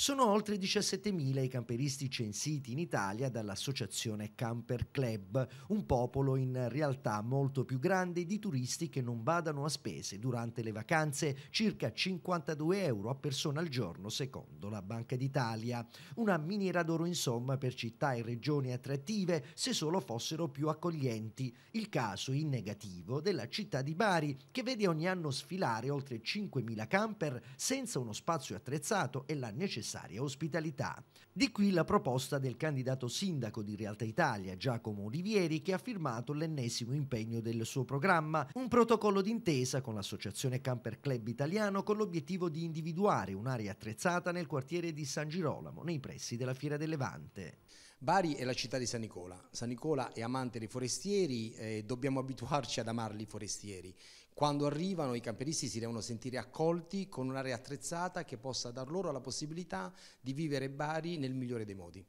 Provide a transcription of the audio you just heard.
Sono oltre 17.000 i camperisti censiti in Italia dall'associazione Camper Club, un popolo in realtà molto più grande di turisti che non badano a spese durante le vacanze, circa 52 euro a persona al giorno secondo la Banca d'Italia. Una miniera d'oro insomma per città e regioni attrattive se solo fossero più accoglienti. Il caso in negativo della città di Bari che vede ogni anno sfilare oltre 5.000 camper senza uno spazio attrezzato e la necessità necessaria ospitalità. Di qui la proposta del candidato sindaco di Realtà Italia, Giacomo Olivieri, che ha firmato l'ennesimo impegno del suo programma, un protocollo d'intesa con l'associazione Camper Club Italiano con l'obiettivo di individuare un'area attrezzata nel quartiere di San Girolamo, nei pressi della Fiera del Levante. Bari è la città di San Nicola. San Nicola è amante dei forestieri e dobbiamo abituarci ad amarli i forestieri. Quando arrivano i camperisti si devono sentire accolti con un'area attrezzata che possa dar loro la possibilità di vivere Bari nel migliore dei modi.